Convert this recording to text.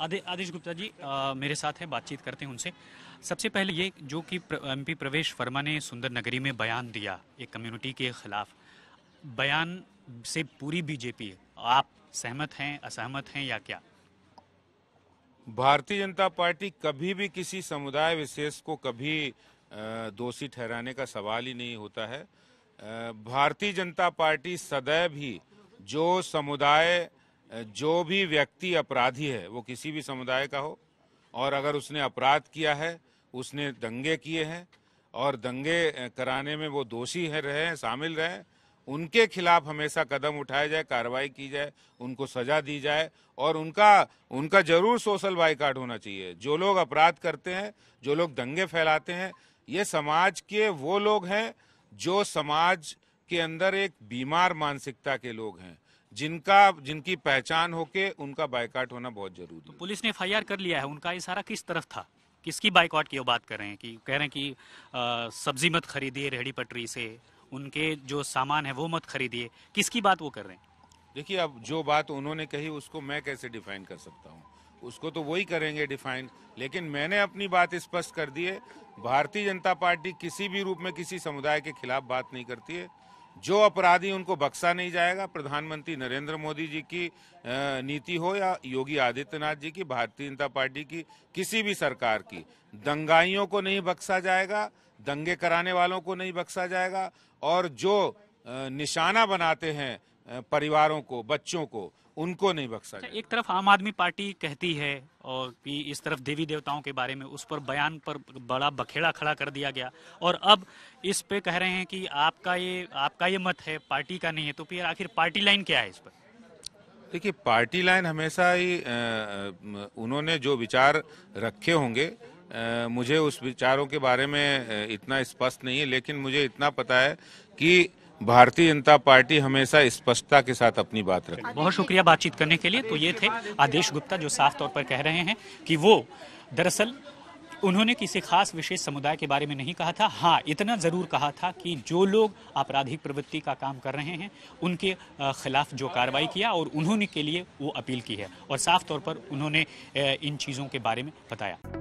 आदि, आदिश गुप्ता जी आ, मेरे साथ हैं बातचीत करते हैं उनसे सबसे पहले ये जो कि प्र, एम पी प्रवेश वर्मा ने सुंदर नगरी में बयान दिया एक कम्युनिटी के खिलाफ बयान से पूरी बीजेपी आप सहमत हैं असहमत हैं या क्या भारतीय जनता पार्टी कभी भी किसी समुदाय विशेष को कभी दोषी ठहराने का सवाल ही नहीं होता है भारतीय जनता पार्टी सदैव ही जो समुदाय जो भी व्यक्ति अपराधी है वो किसी भी समुदाय का हो और अगर उसने अपराध किया है उसने दंगे किए हैं और दंगे कराने में वो दोषी है रहे हैं शामिल रहे हैं उनके खिलाफ हमेशा कदम उठाया जाए कार्रवाई की जाए उनको सजा दी जाए और उनका उनका जरूर सोशल बाईकाट होना चाहिए जो लोग अपराध करते हैं जो लोग दंगे फैलाते हैं ये समाज के वो लोग हैं जो समाज के अंदर एक बीमार मानसिकता के लोग हैं जिनका जिनकी पहचान होके उनका बाइकाट होना बहुत जरूरी तो पुलिस ने एफ कर लिया है उनका इशारा किस तरफ था किसकी बाइकआउट की वो बात कर रहे हैं कि कह रहे हैं कि सब्जी मत खरीदिए रेहड़ी पटरी से उनके जो सामान है वो मत खरीदिए किसकी बात वो कर रहे हैं देखिए अब जो बात उन्होंने कही उसको मैं कैसे डिफाइन कर सकता हूँ उसको तो वही करेंगे डिफाइन लेकिन मैंने अपनी बात स्पष्ट कर दी है भारतीय जनता पार्टी किसी भी रूप में किसी समुदाय के खिलाफ बात नहीं करती है जो अपराधी उनको बक्सा नहीं जाएगा प्रधानमंत्री नरेंद्र मोदी जी की नीति हो या योगी आदित्यनाथ जी की भारतीय जनता पार्टी की किसी भी सरकार की दंगाइयों को नहीं बक्सा जाएगा दंगे कराने वालों को नहीं बक्सा जाएगा और जो निशाना बनाते हैं परिवारों को बच्चों को उनको नहीं बख्शा अच्छा, एक तरफ आम आदमी पार्टी कहती है और कि इस तरफ देवी देवताओं के बारे में उस पर बयान पर बड़ा बखेड़ा खड़ा कर दिया गया और अब इस पे कह रहे हैं कि आपका ये आपका ये मत है पार्टी का नहीं है तो फिर आखिर पार्टी लाइन क्या है इस पर देखिए पार्टी लाइन हमेशा ही उन्होंने जो विचार रखे होंगे मुझे उस विचारों के बारे में इतना स्पष्ट नहीं है लेकिन मुझे इतना पता है कि भारतीय जनता पार्टी हमेशा स्पष्टता के साथ अपनी बात रखे बहुत शुक्रिया बातचीत करने के लिए तो ये थे आदेश गुप्ता जो साफ तौर पर कह रहे हैं कि वो दरअसल उन्होंने किसी खास विशेष समुदाय के बारे में नहीं कहा था हाँ इतना ज़रूर कहा था कि जो लोग आपराधिक प्रवृत्ति का काम कर रहे हैं उनके खिलाफ जो कार्रवाई किया और उन्होंने के लिए वो अपील की है और साफ तौर पर उन्होंने इन चीज़ों के बारे में बताया